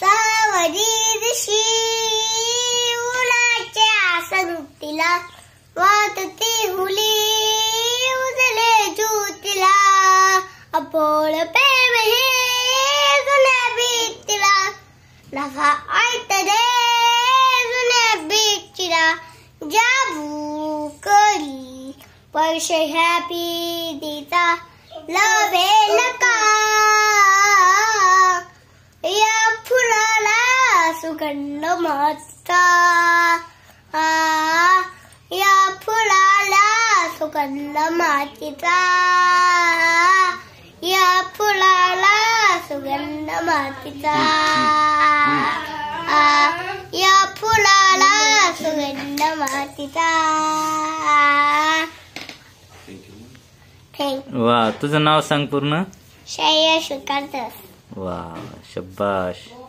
ಸಾವರಿಸಿ ಉಳಾಚೆ ಆಸಗುತ್ತಿಲ್ಲ ಮಾತುತಿ ಹುಲಿ ಉದಲೆ ಜೂತಿಲ್ಲ ಅಪ್ಪೋಳ ಪ್ರೇಮಹೇ ಗುಣ ಬೀತಿಲ್ಲ ನಫ ಆಯ್ತದೆ ಗುಣ ಬೀಚಿಲ್ಲ ಜಾಬು ಕರಿ ಪರ್ಷ ಹ್ಯಾಪಿ ದೀತಾ love Ah, ya pula la sukena mata, ya pula la sukena mata, ya pula la sukena mata. En. Wah tujuanau sempurna. Saya suka Wah, syabash.